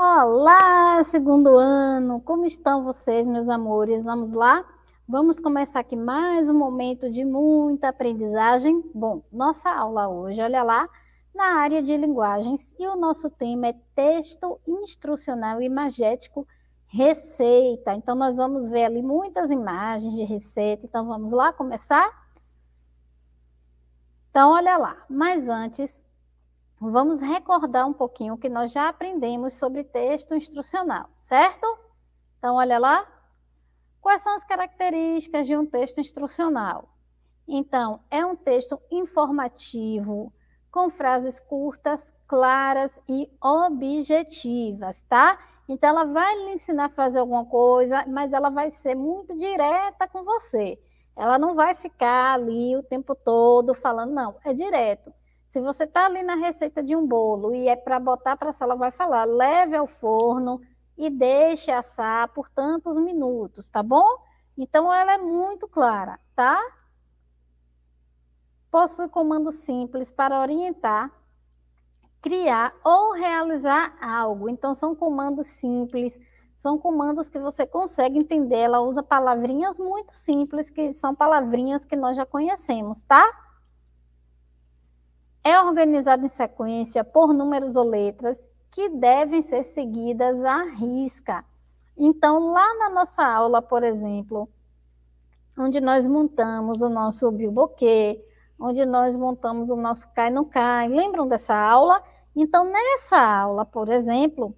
Olá, segundo ano! Como estão vocês, meus amores? Vamos lá? Vamos começar aqui mais um momento de muita aprendizagem. Bom, nossa aula hoje, olha lá, na área de linguagens e o nosso tema é texto instrucional imagético receita. Então, nós vamos ver ali muitas imagens de receita. Então, vamos lá começar? Então, olha lá. Mas antes, vamos recordar um pouquinho o que nós já aprendemos sobre texto instrucional, certo? Então, olha lá. Quais são as características de um texto instrucional? Então, é um texto informativo, com frases curtas, claras e objetivas, tá? Então, ela vai lhe ensinar a fazer alguma coisa, mas ela vai ser muito direta com você. Ela não vai ficar ali o tempo todo falando, não, é direto. Se você está ali na receita de um bolo e é para botar para assar, ela vai falar: leve ao forno e deixe assar por tantos minutos, tá bom? Então ela é muito clara, tá? Possui comando simples para orientar, criar ou realizar algo. Então são comandos simples, são comandos que você consegue entender. Ela usa palavrinhas muito simples, que são palavrinhas que nós já conhecemos, tá? é organizado em sequência por números ou letras que devem ser seguidas à risca. Então, lá na nossa aula, por exemplo, onde nós montamos o nosso bilboquê, onde nós montamos o nosso cai não cai, lembram dessa aula? Então, nessa aula, por exemplo,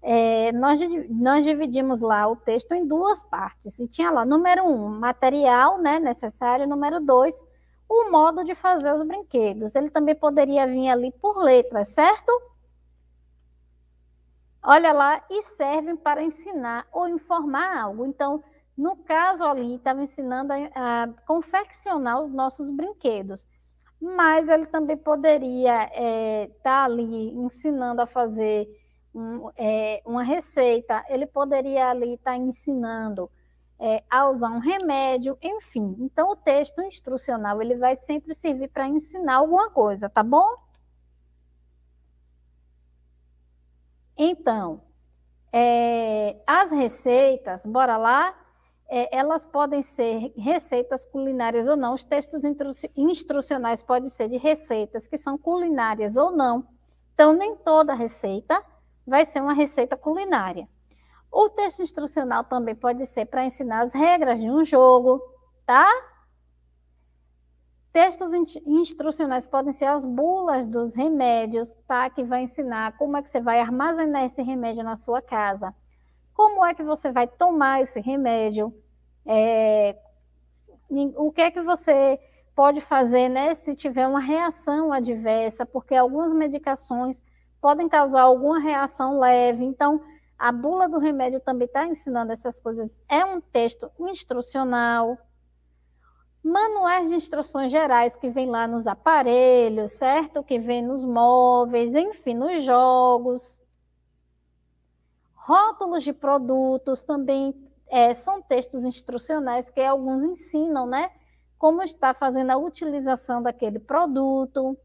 é, nós, nós dividimos lá o texto em duas partes. E tinha lá, número um, material né, necessário, número dois, o modo de fazer os brinquedos. Ele também poderia vir ali por letras, certo? Olha lá, e servem para ensinar ou informar algo. Então, no caso ali, estava ensinando a, a, confeccionar os nossos brinquedos. Mas ele também poderia estar é, tá ali ensinando a fazer um, é, uma receita, ele poderia ali estar tá ensinando é, a usar um remédio, enfim. Então, o texto instrucional ele vai sempre servir para ensinar alguma coisa, tá bom? Então, é, as receitas, bora lá, é, elas podem ser receitas culinárias ou não. Os textos instrucionais podem ser de receitas que são culinárias ou não. Então, nem toda receita vai ser uma receita culinária. O texto instrucional também pode ser para ensinar as regras de um jogo, tá? Textos instrucionais podem ser as bulas dos remédios, tá? Que vai ensinar como é que você vai armazenar esse remédio na sua casa, como é que você vai tomar esse remédio, é, o que é que você pode fazer, né? Se tiver uma reação adversa, porque algumas medicações podem causar alguma reação leve. Então, a bula do remédio também está ensinando essas coisas. É um texto instrucional. Manuais de instruções gerais que vem lá nos aparelhos, certo? Que vem nos móveis, enfim, nos jogos. Rótulos de produtos também é, são textos instrucionais que alguns ensinam, né? Como está fazendo a utilização daquele produto.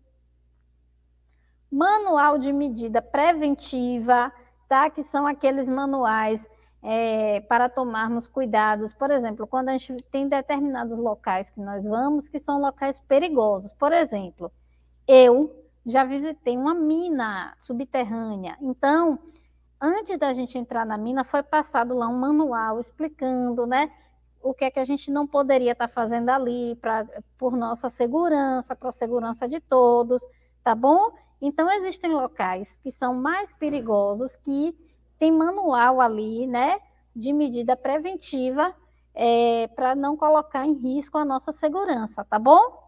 Manual de medida preventiva tá? Que são aqueles manuais é, para tomarmos cuidados. Por exemplo, quando a gente tem determinados locais que nós vamos, que são locais perigosos. Por exemplo, eu já visitei uma mina subterrânea. Então, antes da gente entrar na mina, foi passado lá um manual explicando, né? O que é que a gente não poderia estar tá fazendo ali, pra, por nossa segurança, para a segurança de todos, tá bom? Então, existem locais que são mais perigosos, que tem manual ali, né, de medida preventiva é, para não colocar em risco a nossa segurança, tá bom?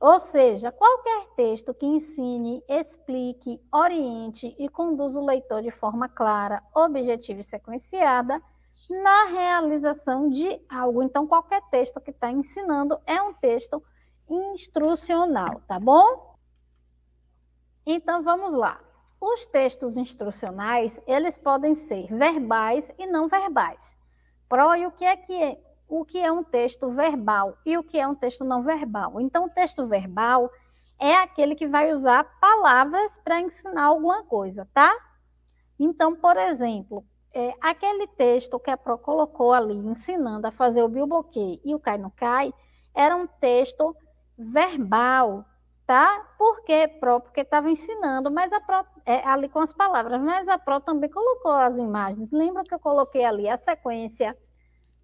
Ou seja, qualquer texto que ensine, explique, oriente e conduza o leitor de forma clara, objetiva e sequenciada na realização de algo. Então, qualquer texto que está ensinando é um texto instrucional, tá bom? Então vamos lá. Os textos instrucionais, eles podem ser verbais e não verbais. e o que é que é, o que é um texto verbal e o que é um texto não verbal. Então o texto verbal é aquele que vai usar palavras para ensinar alguma coisa, tá? Então, por exemplo, é, aquele texto que a Pro colocou ali, ensinando a fazer o bilboquê e o cai no cai, era um texto verbal, tá? Porque quê, Pro? Porque estava ensinando, mas a Pro, é, ali com as palavras, mas a Pro também colocou as imagens. Lembra que eu coloquei ali a sequência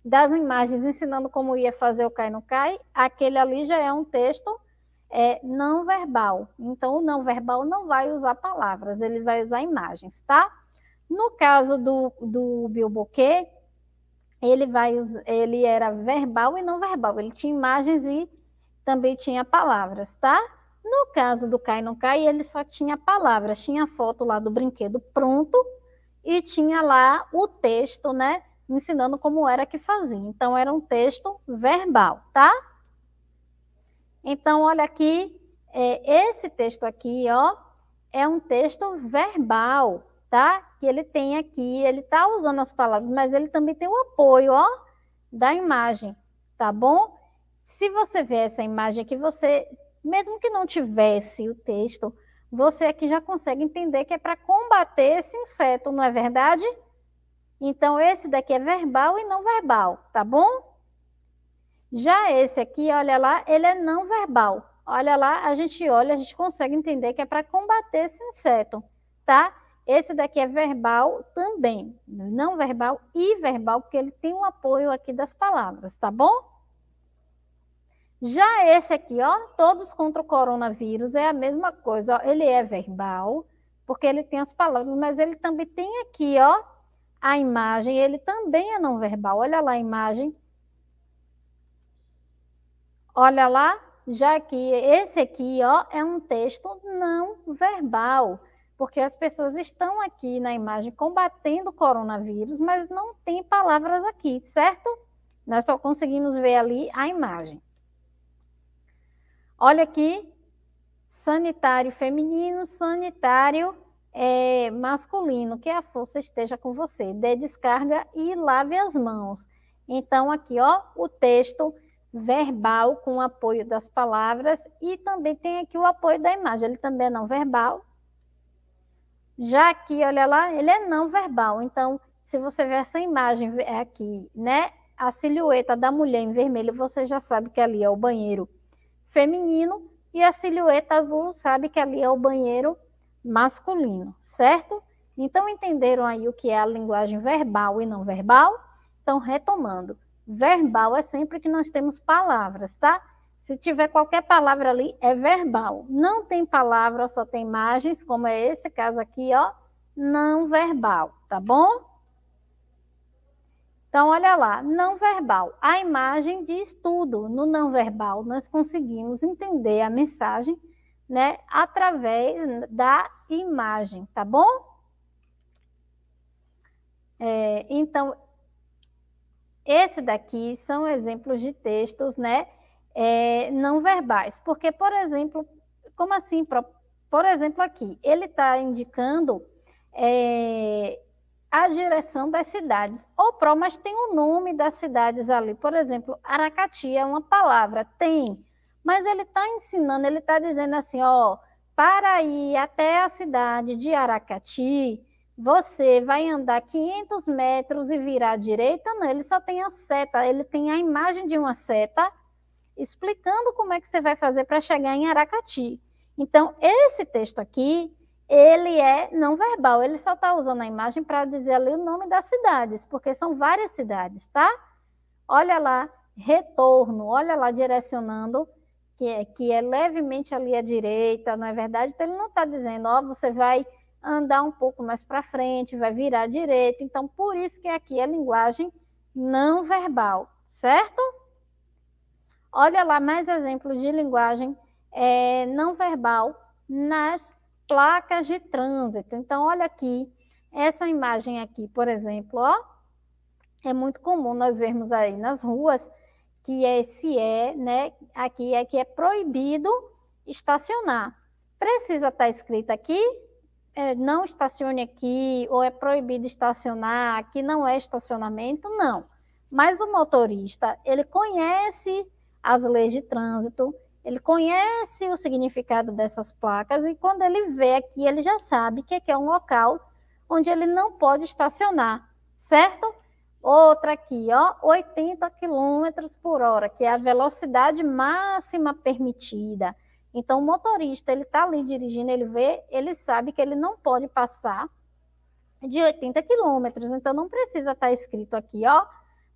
das imagens ensinando como ia fazer o cai no cai? Aquele ali já é um texto é, não verbal. Então, o não verbal não vai usar palavras, ele vai usar imagens, tá? No caso do, do Bilboquet, ele, vai, ele era verbal e não verbal, ele tinha imagens e também tinha palavras, tá? No caso do cai não cai, ele só tinha palavras, tinha foto lá do brinquedo pronto e tinha lá o texto, né, ensinando como era que fazia. Então era um texto verbal, tá? Então olha aqui, é, esse texto aqui, ó, é um texto verbal, tá? Que ele tem aqui, ele tá usando as palavras, mas ele também tem o apoio, ó, da imagem, tá bom? Se você vê essa imagem aqui, você mesmo que não tivesse o texto, você aqui é já consegue entender que é para combater esse inseto, não é verdade? Então, esse daqui é verbal e não verbal, tá bom? Já esse aqui, olha lá, ele é não verbal. Olha lá, a gente olha, a gente consegue entender que é para combater esse inseto, tá? Esse daqui é verbal também, não verbal e verbal, porque ele tem o um apoio aqui das palavras, tá bom? Já esse aqui, ó, todos contra o coronavírus, é a mesma coisa. Ó, ele é verbal, porque ele tem as palavras, mas ele também tem aqui, ó, a imagem, ele também é não verbal. Olha lá a imagem. Olha lá, já que esse aqui, ó, é um texto não verbal, porque as pessoas estão aqui na imagem combatendo o coronavírus, mas não tem palavras aqui, certo? Nós só conseguimos ver ali a imagem. Olha aqui, sanitário feminino, sanitário é, masculino, que a força esteja com você. Dê descarga e lave as mãos. Então, aqui, ó, o texto verbal com o apoio das palavras e também tem aqui o apoio da imagem. Ele também é não verbal. Já aqui, olha lá, ele é não verbal. Então, se você ver essa imagem é aqui, né, a silhueta da mulher em vermelho, você já sabe que ali é o banheiro feminino e a silhueta azul sabe que ali é o banheiro masculino, certo? Então entenderam aí o que é a linguagem verbal e não verbal? Então retomando, verbal é sempre que nós temos palavras, tá? Se tiver qualquer palavra ali, é verbal. Não tem palavra, só tem imagens, como é esse caso aqui, ó, não verbal, tá bom? Então, olha lá, não verbal. A imagem diz tudo. No não verbal, nós conseguimos entender a mensagem né, através da imagem, tá bom? É, então, esse daqui são exemplos de textos né, é, não verbais. Porque, por exemplo, como assim? Por exemplo, aqui, ele está indicando. É, a direção das cidades. Ou pró, mas tem o nome das cidades ali. Por exemplo, Aracati é uma palavra, tem. Mas ele está ensinando, ele está dizendo assim, ó, para ir até a cidade de Aracati, você vai andar 500 metros e virar à direita? Não, ele só tem a seta, ele tem a imagem de uma seta explicando como é que você vai fazer para chegar em Aracati. Então, esse texto aqui, ele é não verbal, ele só está usando a imagem para dizer ali o nome das cidades, porque são várias cidades, tá? Olha lá, retorno, olha lá direcionando, que é, que é levemente ali à direita, não é verdade? Então ele não está dizendo, ó, você vai andar um pouco mais para frente, vai virar à direita. Então, por isso que aqui é linguagem não verbal, certo? Olha lá mais exemplos de linguagem é, não verbal nas placas de trânsito. Então, olha aqui, essa imagem aqui, por exemplo, ó, é muito comum nós vermos aí nas ruas que esse é, né, aqui é que é proibido estacionar. Precisa estar tá escrito aqui, é, não estacione aqui, ou é proibido estacionar, aqui não é estacionamento, não. Mas o motorista, ele conhece as leis de trânsito, ele conhece o significado dessas placas e quando ele vê aqui, ele já sabe que aqui é um local onde ele não pode estacionar, certo? Outra aqui, ó, 80 km por hora, que é a velocidade máxima permitida. Então, o motorista, ele está ali dirigindo, ele vê, ele sabe que ele não pode passar de 80 km. Então, não precisa estar tá escrito aqui, ó,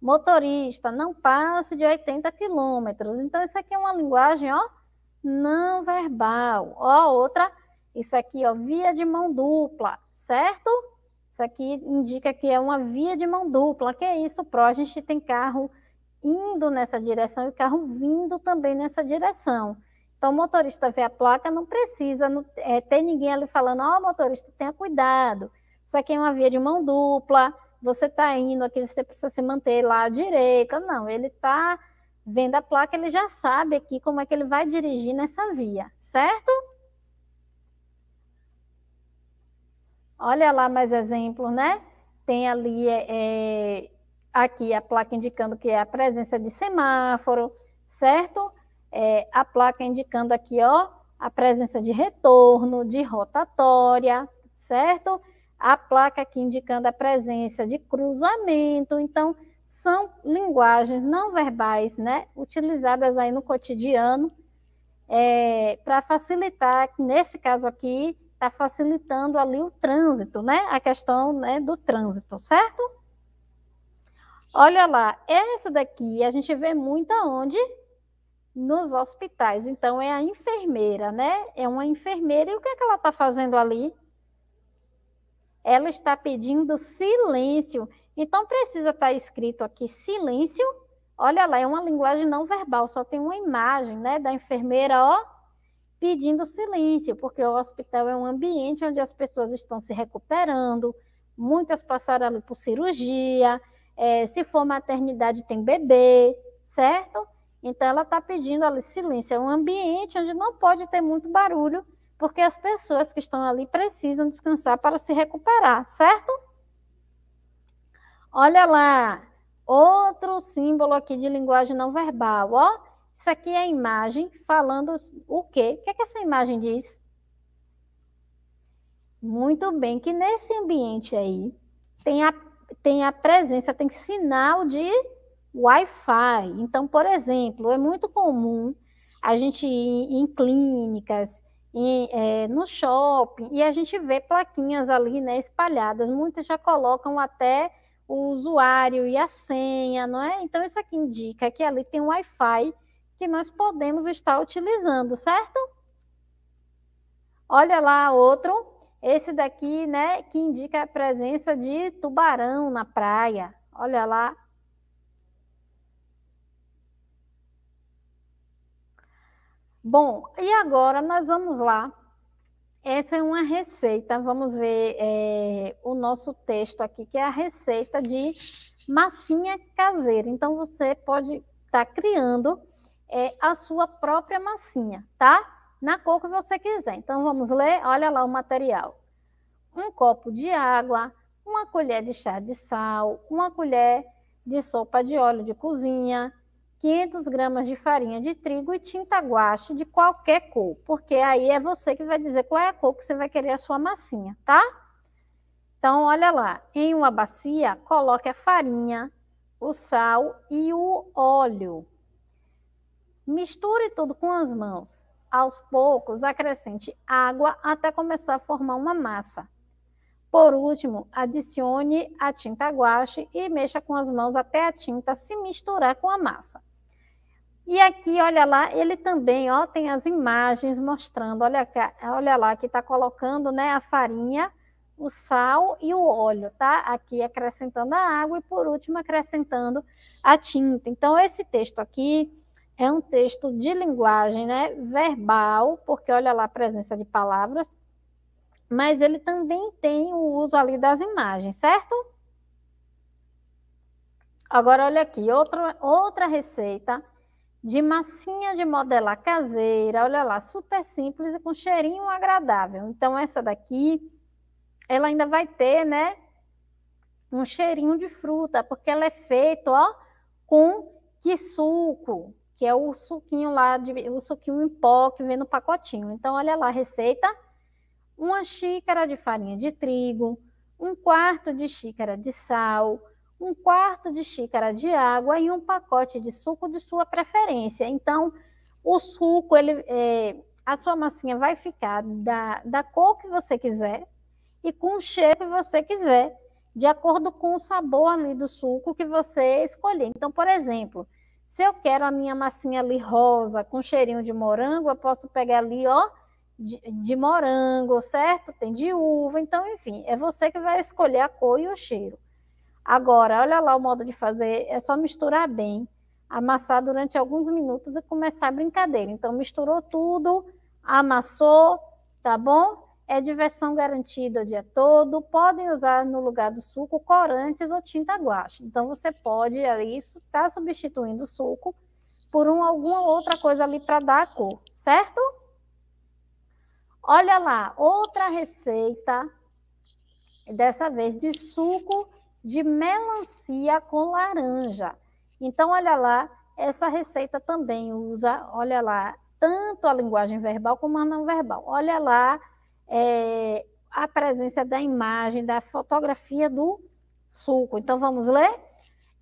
motorista, não passe de 80 quilômetros. Então, isso aqui é uma linguagem ó, não verbal. Ó, outra, isso aqui, ó, via de mão dupla, certo? Isso aqui indica que é uma via de mão dupla. Que é isso, pró? A gente tem carro indo nessa direção e carro vindo também nessa direção. Então, o motorista vê a placa, não precisa não, é, ter ninguém ali falando, ó, oh, motorista, tenha cuidado. Isso aqui é uma via de mão dupla você está indo aqui, você precisa se manter lá à direita. Não, ele está vendo a placa, ele já sabe aqui como é que ele vai dirigir nessa via, certo? Olha lá mais exemplo, né? Tem ali é, é, aqui a placa indicando que é a presença de semáforo, certo? É, a placa indicando aqui, ó, a presença de retorno, de rotatória, certo? Certo? a placa aqui indicando a presença de cruzamento. Então, são linguagens não verbais, né, utilizadas aí no cotidiano é, para facilitar, nesse caso aqui, está facilitando ali o trânsito, né, a questão né, do trânsito, certo? Olha lá, essa daqui a gente vê muito aonde? Nos hospitais. Então, é a enfermeira, né? É uma enfermeira. E o que, é que ela está fazendo ali? ela está pedindo silêncio. Então precisa estar tá escrito aqui silêncio. Olha lá, é uma linguagem não verbal, só tem uma imagem, né, da enfermeira, ó, pedindo silêncio, porque o hospital é um ambiente onde as pessoas estão se recuperando, muitas passaram ali por cirurgia, é, se for maternidade tem bebê, certo? Então ela está pedindo ali silêncio, é um ambiente onde não pode ter muito barulho porque as pessoas que estão ali precisam descansar para se recuperar, certo? Olha lá, outro símbolo aqui de linguagem não verbal, ó. Isso aqui é a imagem falando o quê? O que, é que essa imagem diz? Muito bem, que nesse ambiente aí tem a, tem a presença, tem sinal de Wi-Fi. Então, por exemplo, é muito comum a gente ir em clínicas, é, no shopping, e a gente vê plaquinhas ali né, espalhadas, muitas já colocam até o usuário e a senha, não é? Então, isso aqui indica que ali tem um Wi-Fi que nós podemos estar utilizando, certo? Olha lá outro, esse daqui, né, que indica a presença de tubarão na praia. Olha lá, Bom, e agora nós vamos lá. Essa é uma receita. Vamos ver é, o nosso texto aqui, que é a receita de massinha caseira. Então, você pode estar tá criando é, a sua própria massinha, tá? Na cor que você quiser. Então, vamos ler? Olha lá o material. Um copo de água, uma colher de chá de sal, uma colher de sopa de óleo de cozinha, 500 gramas de farinha de trigo e tinta guache de qualquer cor, porque aí é você que vai dizer qual é a cor que você vai querer a sua massinha, tá? Então, olha lá, em uma bacia, coloque a farinha, o sal e o óleo. Misture tudo com as mãos. Aos poucos, acrescente água até começar a formar uma massa. Por último, adicione a tinta guache e mexa com as mãos até a tinta se misturar com a massa. E aqui, olha lá, ele também ó, tem as imagens mostrando, olha, cá, olha lá, que está colocando né, a farinha, o sal e o óleo, tá? Aqui acrescentando a água e por último acrescentando a tinta. Então, esse texto aqui é um texto de linguagem né, verbal, porque olha lá a presença de palavras, mas ele também tem o uso ali das imagens, certo? Agora, olha aqui, outra, outra receita de massinha de modelar caseira, olha lá, super simples e com cheirinho agradável. Então, essa daqui, ela ainda vai ter, né, um cheirinho de fruta, porque ela é feita, ó, com que suco, que é o suquinho lá, de, o suquinho em pó que vem no pacotinho. Então, olha lá a receita uma xícara de farinha de trigo, um quarto de xícara de sal, um quarto de xícara de água e um pacote de suco de sua preferência. Então, o suco, ele, é, a sua massinha vai ficar da, da cor que você quiser e com o cheiro que você quiser, de acordo com o sabor ali do suco que você escolher. Então, por exemplo, se eu quero a minha massinha ali rosa, com cheirinho de morango, eu posso pegar ali, ó, de, de morango, certo? Tem de uva, então, enfim, é você que vai escolher a cor e o cheiro. Agora, olha lá o modo de fazer, é só misturar bem, amassar durante alguns minutos e começar a brincadeira. Então, misturou tudo, amassou, tá bom? É diversão garantida o dia todo. Podem usar no lugar do suco corantes ou tinta guache. Então, você pode ali estar tá substituindo o suco por um, alguma outra coisa ali para dar a cor, certo? Olha lá, outra receita, dessa vez de suco de melancia com laranja. Então, olha lá, essa receita também usa, olha lá, tanto a linguagem verbal como a não verbal. Olha lá é, a presença da imagem, da fotografia do suco. Então, vamos ler?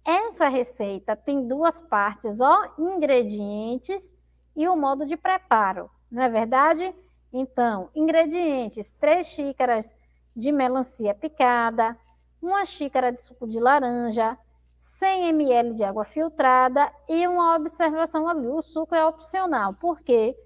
Essa receita tem duas partes, ó, ingredientes e o modo de preparo, não é verdade? Então, ingredientes: 3 xícaras de melancia picada, 1 xícara de suco de laranja, 100 ml de água filtrada e uma observação ali: o suco é opcional, porque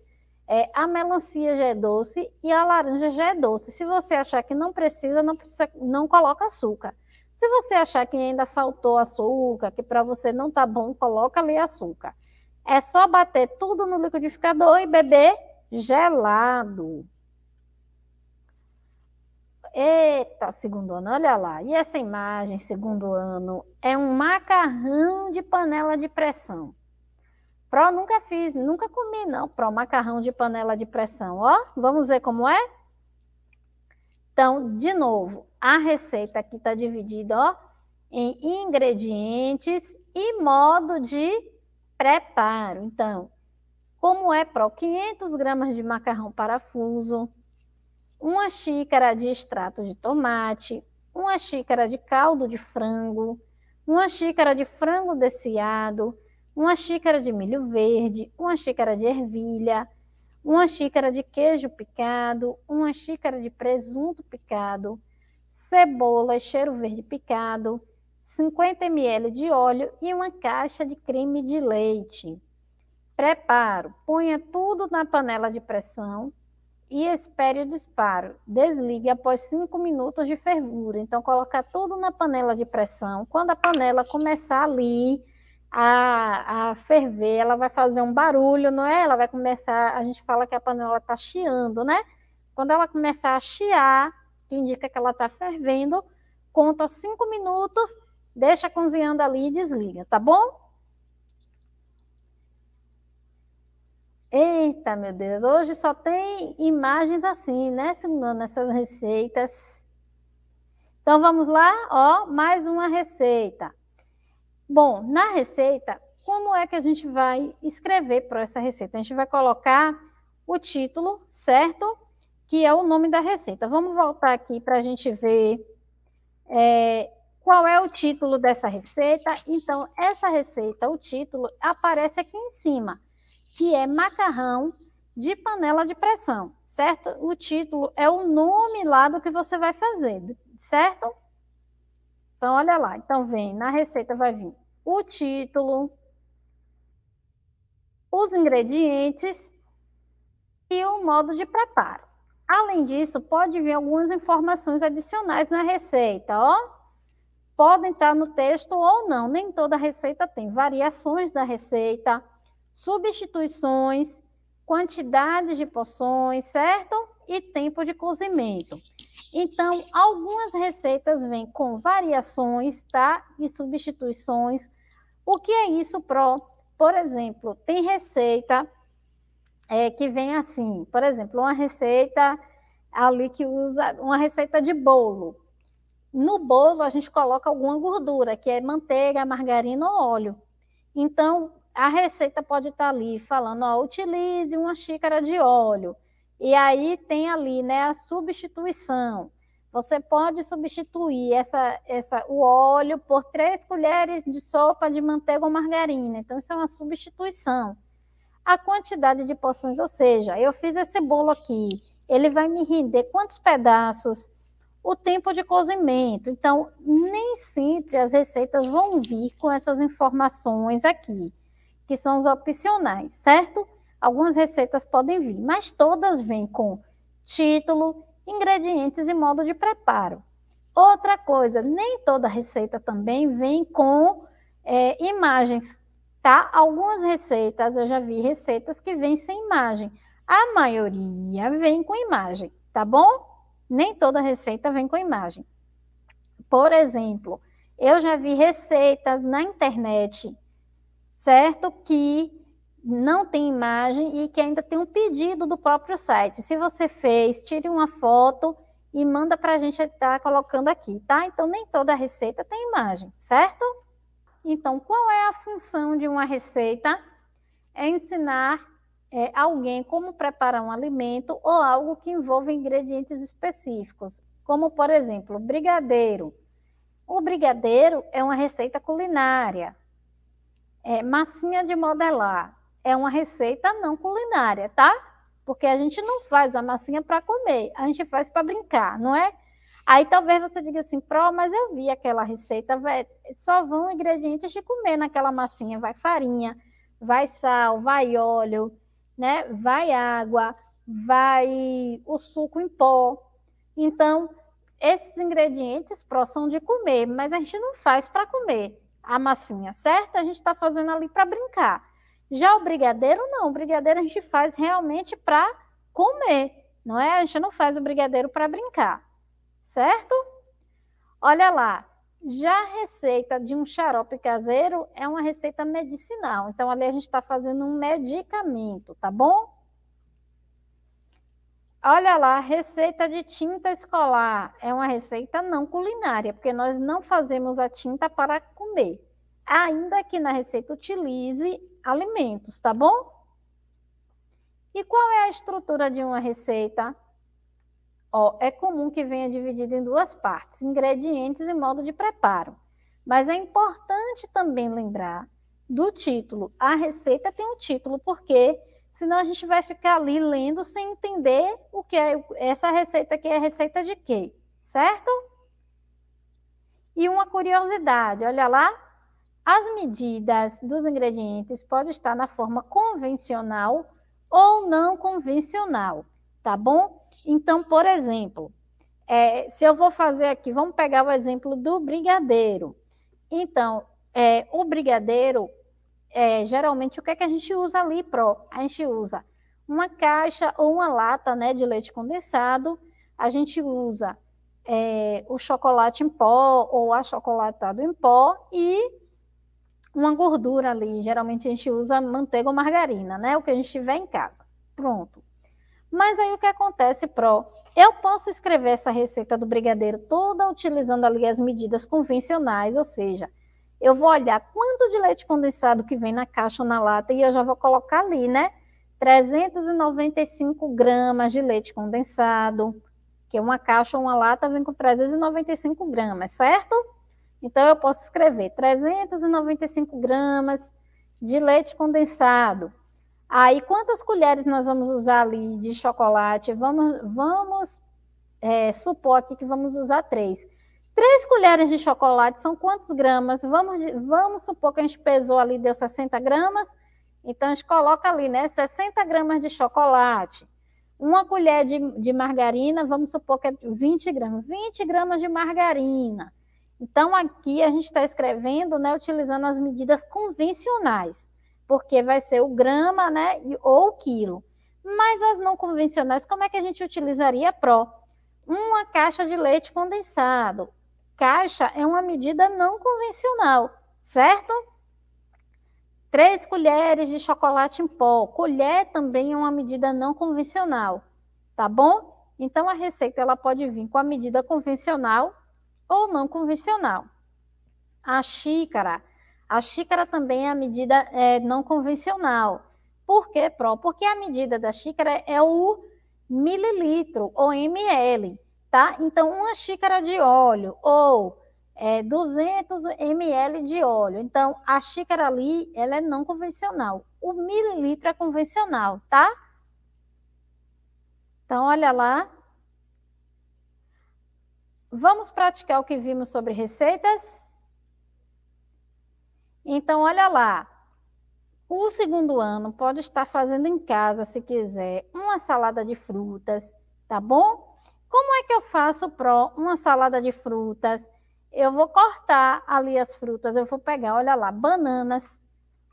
é, a melancia já é doce e a laranja já é doce. Se você achar que não precisa, não, precisa, não coloca açúcar. Se você achar que ainda faltou açúcar, que para você não tá bom, coloca ali açúcar. É só bater tudo no liquidificador e beber gelado. Eita, segundo ano, olha lá. E essa imagem, segundo ano, é um macarrão de panela de pressão. Pró nunca fiz, nunca comi não, pró macarrão de panela de pressão. Ó, vamos ver como é? Então, de novo, a receita aqui está dividida, ó, em ingredientes e modo de preparo. Então, como é pro 500 gramas de macarrão parafuso, uma xícara de extrato de tomate, uma xícara de caldo de frango, uma xícara de frango desfiado, uma xícara de milho verde, uma xícara de ervilha, uma xícara de queijo picado, uma xícara de presunto picado, cebola e cheiro verde picado, 50 ml de óleo e uma caixa de creme de leite. Preparo. Ponha tudo na panela de pressão e espere o disparo. Desligue após 5 minutos de fervura. Então, colocar tudo na panela de pressão. Quando a panela começar ali a, a ferver, ela vai fazer um barulho, não é? Ela vai começar. A gente fala que a panela está chiando, né? Quando ela começar a chiar, que indica que ela está fervendo, conta 5 minutos, deixa cozinhando ali e desliga, tá bom? Eita, meu Deus, hoje só tem imagens assim, né, Simulando essas receitas. Então, vamos lá, ó, mais uma receita. Bom, na receita, como é que a gente vai escrever para essa receita? A gente vai colocar o título, certo? Que é o nome da receita. Vamos voltar aqui para a gente ver é, qual é o título dessa receita. Então, essa receita, o título, aparece aqui em cima que é macarrão de panela de pressão, certo? O título é o nome lá do que você vai fazer, certo? Então, olha lá. Então, vem, na receita vai vir o título, os ingredientes e o modo de preparo. Além disso, pode vir algumas informações adicionais na receita, ó. Podem estar no texto ou não, nem toda receita tem. Variações da receita, substituições, quantidades de porções, certo? E tempo de cozimento. Então, algumas receitas vêm com variações, tá? E substituições. O que é isso, Pro? Por exemplo, tem receita é, que vem assim, por exemplo, uma receita ali que usa uma receita de bolo. No bolo, a gente coloca alguma gordura, que é manteiga, margarina ou óleo. Então, a receita pode estar tá ali falando, ó, utilize uma xícara de óleo. E aí tem ali, né, a substituição. Você pode substituir essa, essa, o óleo por três colheres de sopa de manteiga ou margarina. Então, isso é uma substituição. A quantidade de porções, ou seja, eu fiz esse bolo aqui, ele vai me render quantos pedaços, o tempo de cozimento. Então, nem sempre as receitas vão vir com essas informações aqui que são os opcionais, certo? Algumas receitas podem vir, mas todas vêm com título, ingredientes e modo de preparo. Outra coisa, nem toda receita também vem com é, imagens, tá? Algumas receitas, eu já vi receitas que vêm sem imagem. A maioria vem com imagem, tá bom? Nem toda receita vem com imagem. Por exemplo, eu já vi receitas na internet certo? Que não tem imagem e que ainda tem um pedido do próprio site. Se você fez, tire uma foto e manda para a gente estar tá colocando aqui, tá? Então, nem toda receita tem imagem, certo? Então, qual é a função de uma receita? É ensinar é, alguém como preparar um alimento ou algo que envolva ingredientes específicos, como, por exemplo, brigadeiro. O brigadeiro é uma receita culinária, é, massinha de modelar é uma receita não culinária, tá? Porque a gente não faz a massinha para comer, a gente faz para brincar, não é? Aí talvez você diga assim, Pro, mas eu vi aquela receita, só vão ingredientes de comer naquela massinha, vai farinha, vai sal, vai óleo, né? Vai água, vai o suco em pó. Então, esses ingredientes, pró são de comer, mas a gente não faz para comer a massinha, certo? A gente está fazendo ali para brincar. Já o brigadeiro, não. O brigadeiro a gente faz realmente para comer, não é? A gente não faz o brigadeiro para brincar, certo? Olha lá, já a receita de um xarope caseiro é uma receita medicinal. Então, ali a gente está fazendo um medicamento, tá bom? Olha lá, receita de tinta escolar. É uma receita não culinária, porque nós não fazemos a tinta para comer. Ainda que na receita utilize alimentos, tá bom? E qual é a estrutura de uma receita? Ó, é comum que venha dividido em duas partes, ingredientes e modo de preparo. Mas é importante também lembrar do título. A receita tem um título, porque senão a gente vai ficar ali lendo sem entender o que é essa receita aqui é receita de quê, certo? E uma curiosidade, olha lá, as medidas dos ingredientes podem estar na forma convencional ou não convencional, tá bom? Então, por exemplo, é, se eu vou fazer aqui, vamos pegar o exemplo do brigadeiro. Então, é, o brigadeiro, é, geralmente, o que é que a gente usa ali, Pro? A gente usa uma caixa ou uma lata né, de leite condensado, a gente usa é, o chocolate em pó ou achocolatado em pó e uma gordura ali. Geralmente a gente usa manteiga ou margarina, né? O que a gente tiver em casa. Pronto. Mas aí o que acontece, Pro? Eu posso escrever essa receita do brigadeiro toda utilizando ali as medidas convencionais, ou seja, eu vou olhar quanto de leite condensado que vem na caixa ou na lata e eu já vou colocar ali, né? 395 gramas de leite condensado, que uma caixa ou uma lata vem com 395 gramas, certo? Então, eu posso escrever 395 gramas de leite condensado. Aí, quantas colheres nós vamos usar ali de chocolate? Vamos, vamos é, supor aqui que vamos usar três. Três colheres de chocolate são quantos gramas? Vamos, vamos supor que a gente pesou ali, deu 60 gramas. Então, a gente coloca ali, né? 60 gramas de chocolate. Uma colher de, de margarina, vamos supor que é 20 gramas. 20 gramas de margarina. Então, aqui a gente está escrevendo, né, utilizando as medidas convencionais, porque vai ser o grama, né, ou o quilo. Mas as não convencionais, como é que a gente utilizaria a PRO? Uma caixa de leite condensado, caixa é uma medida não convencional, certo? Três colheres de chocolate em pó. Colher também é uma medida não convencional, tá bom? Então a receita ela pode vir com a medida convencional ou não convencional. A xícara, a xícara também é a medida é, não convencional. Por quê, Pro? Porque a medida da xícara é o mililitro ou ml tá? Então, uma xícara de óleo ou é, 200 ml de óleo. Então, a xícara ali, ela é não convencional. O mililitro é convencional, tá? Então, olha lá. Vamos praticar o que vimos sobre receitas? Então, olha lá. O segundo ano pode estar fazendo em casa, se quiser, uma salada de frutas, tá bom? Como é que eu faço pro uma salada de frutas? Eu vou cortar ali as frutas, eu vou pegar, olha lá, bananas,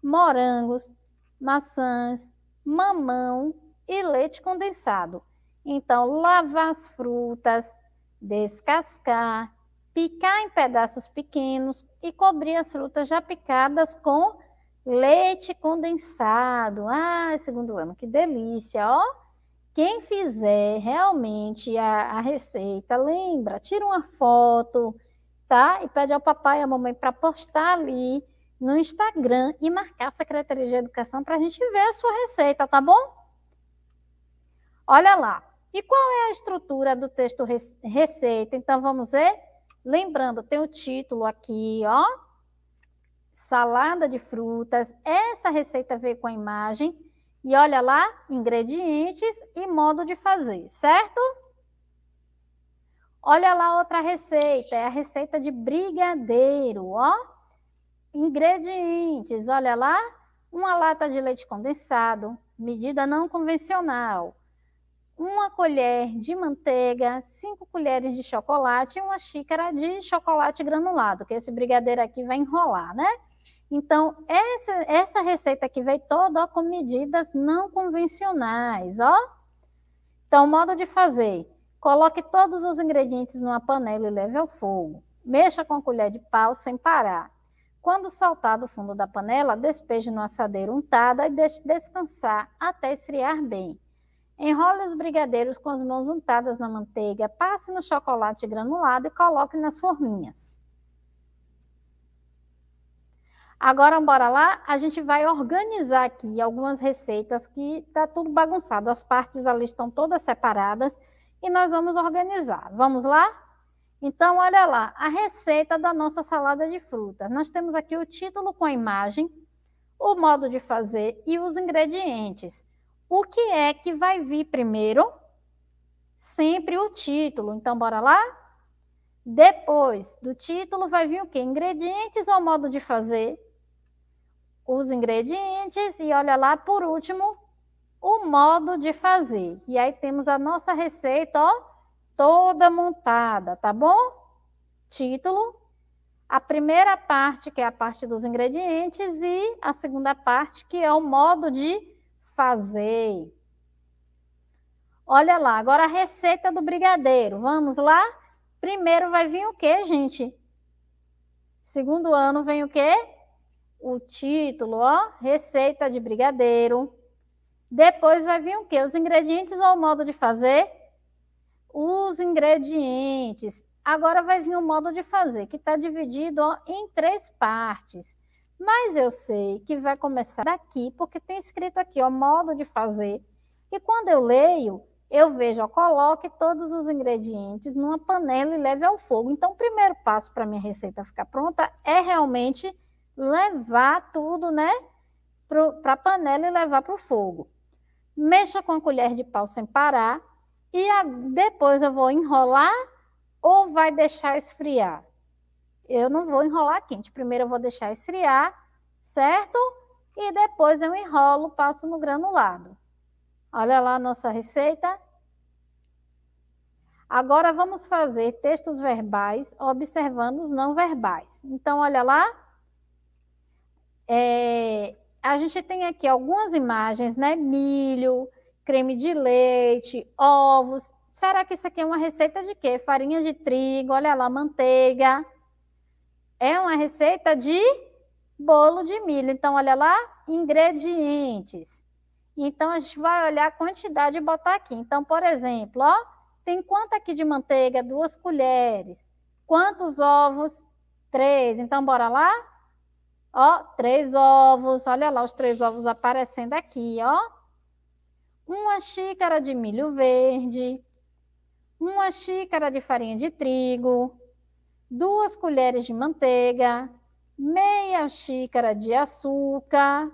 morangos, maçãs, mamão e leite condensado. Então, lavar as frutas, descascar, picar em pedaços pequenos e cobrir as frutas já picadas com leite condensado. Ah, é segundo ano, que delícia, ó! Quem fizer realmente a, a receita, lembra, tira uma foto, tá? E pede ao papai e à mamãe para postar ali no Instagram e marcar a Secretaria de Educação para a gente ver a sua receita, tá bom? Olha lá. E qual é a estrutura do texto receita? Então vamos ver? Lembrando, tem o título aqui, ó. Salada de frutas. Essa receita veio com a imagem e olha lá, ingredientes e modo de fazer, certo? Olha lá outra receita, é a receita de brigadeiro, ó. Ingredientes, olha lá, uma lata de leite condensado, medida não convencional, uma colher de manteiga, cinco colheres de chocolate e uma xícara de chocolate granulado, que esse brigadeiro aqui vai enrolar, né? Então, essa, essa receita aqui veio toda ó, com medidas não convencionais, ó. Então, modo de fazer. Coloque todos os ingredientes numa panela e leve ao fogo. Mexa com a colher de pau sem parar. Quando saltar do fundo da panela, despeje no assadeiro untada e deixe descansar até esfriar bem. Enrole os brigadeiros com as mãos untadas na manteiga, passe no chocolate granulado e coloque nas forminhas. Agora, bora lá, a gente vai organizar aqui algumas receitas que está tudo bagunçado, as partes ali estão todas separadas e nós vamos organizar. Vamos lá? Então, olha lá, a receita da nossa salada de frutas. Nós temos aqui o título com a imagem, o modo de fazer e os ingredientes. O que é que vai vir primeiro? Sempre o título. Então, bora lá? Depois do título vai vir o quê? Ingredientes ou modo de fazer. Os ingredientes e olha lá, por último, o modo de fazer. E aí temos a nossa receita, ó, toda montada, tá bom? Título, a primeira parte, que é a parte dos ingredientes, e a segunda parte, que é o modo de fazer. Olha lá, agora a receita do brigadeiro. Vamos lá? Primeiro vai vir o quê, gente? Segundo ano vem o quê? O título, ó, receita de brigadeiro. Depois vai vir o quê? Os ingredientes ou o modo de fazer? Os ingredientes. Agora vai vir o modo de fazer, que está dividido ó, em três partes. Mas eu sei que vai começar daqui, porque tem escrito aqui, ó, modo de fazer. E quando eu leio, eu vejo, ó, coloque todos os ingredientes numa panela e leve ao fogo. Então, o primeiro passo para minha receita ficar pronta é realmente levar tudo, né, para a panela e levar para o fogo. Mexa com a colher de pau sem parar e a, depois eu vou enrolar ou vai deixar esfriar? Eu não vou enrolar quente. Primeiro eu vou deixar esfriar, certo? E depois eu enrolo, passo no granulado. Olha lá a nossa receita. Agora vamos fazer textos verbais observando os não verbais. Então, olha lá. É, a gente tem aqui algumas imagens, né? Milho, creme de leite, ovos. Será que isso aqui é uma receita de quê? Farinha de trigo, olha lá, manteiga. É uma receita de bolo de milho. Então, olha lá, ingredientes. Então, a gente vai olhar a quantidade e botar aqui. Então, por exemplo, ó, tem quanto aqui de manteiga? Duas colheres. Quantos ovos? Três. Então, bora lá? Ó, três ovos. Olha lá os três ovos aparecendo aqui, ó. Uma xícara de milho verde. Uma xícara de farinha de trigo. Duas colheres de manteiga. Meia xícara de açúcar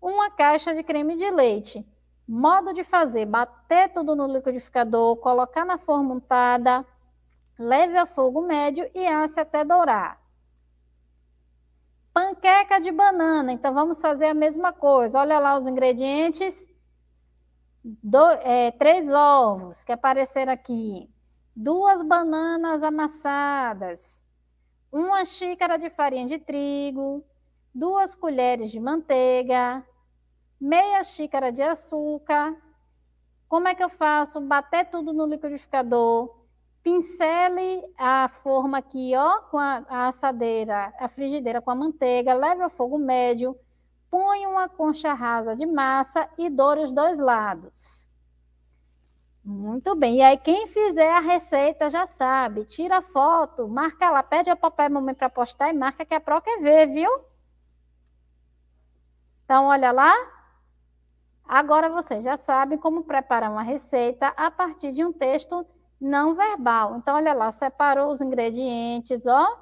uma caixa de creme de leite. Modo de fazer: bater tudo no liquidificador, colocar na forma untada, leve a fogo médio e asse até dourar. Panqueca de banana. Então vamos fazer a mesma coisa. Olha lá os ingredientes: Do, é, três ovos que apareceram aqui, duas bananas amassadas, uma xícara de farinha de trigo, duas colheres de manteiga, meia xícara de açúcar. Como é que eu faço? Bater tudo no liquidificador. Pincele a forma aqui, ó, com a, a assadeira, a frigideira com a manteiga, leve ao fogo médio, põe uma concha rasa de massa e doura os dois lados. Muito bem. E aí, quem fizer a receita já sabe. Tira a foto, marca lá, pede ao papai e mamãe para postar e marca que a Pro quer é ver, viu? Então, olha lá. Agora você já sabe como preparar uma receita a partir de um texto não verbal. Então, olha lá, separou os ingredientes, ó,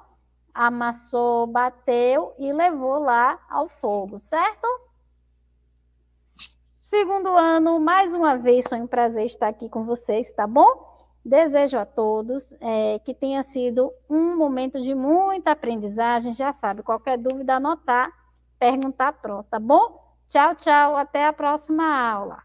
amassou, bateu e levou lá ao fogo, certo? Segundo ano, mais uma vez, foi um prazer estar aqui com vocês, tá bom? Desejo a todos é, que tenha sido um momento de muita aprendizagem. Já sabe, qualquer dúvida, anotar, perguntar, pronto, tá bom? Tchau, tchau, até a próxima aula.